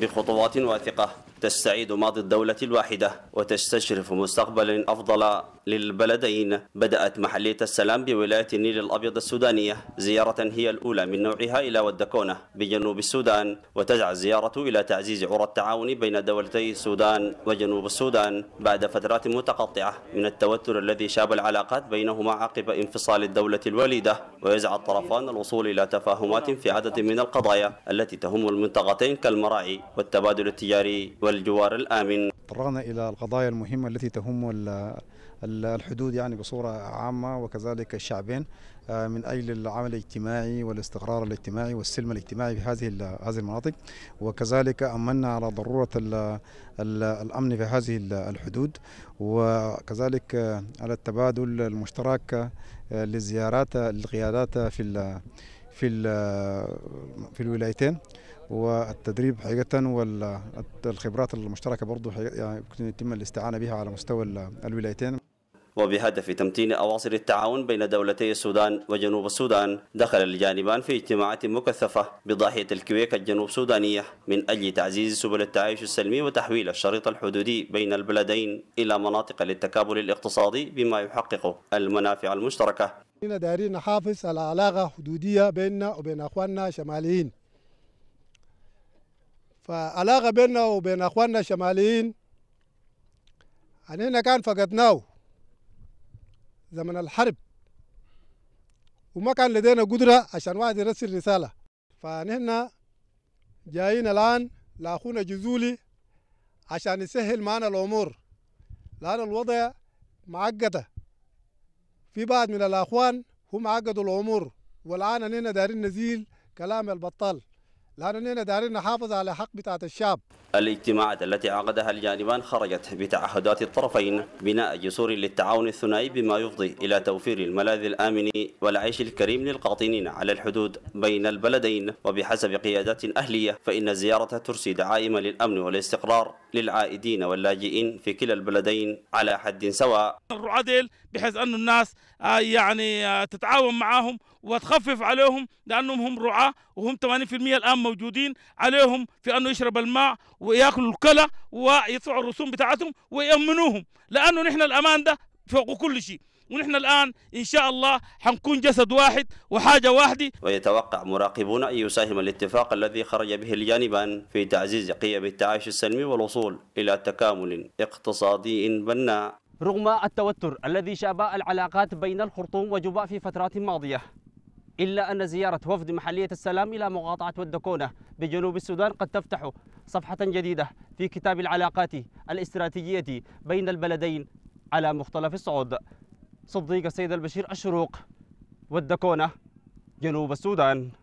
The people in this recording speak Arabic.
بخطوات واثقة تستعيد ماضي الدولة الواحدة وتستشرف مستقبل أفضل للبلدين بدأت محلية السلام بولاية النيل الأبيض السودانية زيارة هي الأولى من نوعها إلى ودكونة بجنوب السودان وتسعى الزيارة إلى تعزيز عرى التعاون بين دولتي السودان وجنوب السودان بعد فترات متقطعة من التوتر الذي شاب العلاقات بينهما عقب انفصال الدولة الوليدة ويسعى الطرفان الوصول إلى تفاهمات في عدد من القضايا التي تهم المنطقتين كالمراعي والتبادل التجاري والجوار الآمن تطرقنا إلى القضايا المهمة التي تهم الحدود يعني بصورة عامة وكذلك الشعبين آه، من أجل العمل الاجتماعي والاستقرار الاجتماعي والسلم الاجتماعي في هذه هذه المناطق وكذلك أمنا على ضرورة الأمن في هذه الحدود وكذلك آه، على التبادل المشترك آه، للزيارات للقيادات في في في الولايتين والتدريب حقيقة والخبرات المشتركة برضه يعني يتم الاستعانة بها على مستوى الولايتين وبهدف تمتين أواصر التعاون بين دولتي السودان وجنوب السودان دخل الجانبان في اجتماعات مكثفة بضاحية الكويك الجنوب سودانية من أجل تعزيز سبل التعايش السلمي وتحويل الشريط الحدودي بين البلدين إلى مناطق للتكابل الاقتصادي بما يحقق المنافع المشتركة دايرين نحافظ على علاقة حدودية بيننا وبين أخواننا شماليين فعلاقة بيننا وبين أخواننا الشماليين علينا كان فقدناه زمن الحرب وما كان لدينا قدرة عشان واحد يرسل رسالة فنحن جايين الآن لأخونا جزولي عشان يسهل معنا الأمور لأن الوضع معقدة في بعض من الأخوان هم عقدوا الأمور والآن أننا دارين نزيل كلام البطال لأننا دارين نحافظ على حق بتاعة الشعب الاجتماعات التي عقدها الجانبان خرجت بتعهدات الطرفين بناء جسور للتعاون الثنائي بما يفضي إلى توفير الملاذ الآمن والعيش الكريم للقاطنين على الحدود بين البلدين وبحسب قيادات أهلية فإن الزيارة ترسي دعائم للأمن والاستقرار للعائدين واللاجئين في كلا البلدين على حد سواء عدل بحيث أن الناس آه، يعني آه، تتعاون معهم وتخفف عليهم لأنهم هم رعاة وهم 80% الآن موجودين عليهم في انه يشرب الماء وياكلوا الكلى ويدفعوا الرسوم بتاعتهم ويامنوهم لانه نحن الامان ده فوق كل شيء ونحن الآن إن شاء الله حنكون جسد واحد وحاجة واحدة ويتوقع مراقبون أن يساهم الاتفاق الذي خرج به الجانبان في تعزيز قيم التعايش السلمي والوصول إلى تكامل اقتصادي بناء رغم التوتر الذي شاب العلاقات بين الخرطوم وجوبا في فترات ماضية إلا أن زيارة وفد محلية السلام إلى مقاطعة والدكونة بجنوب السودان قد تفتح صفحة جديدة في كتاب العلاقات الاستراتيجية بين البلدين على مختلف الصعود صديق السيد البشير الشروق والدكونة جنوب السودان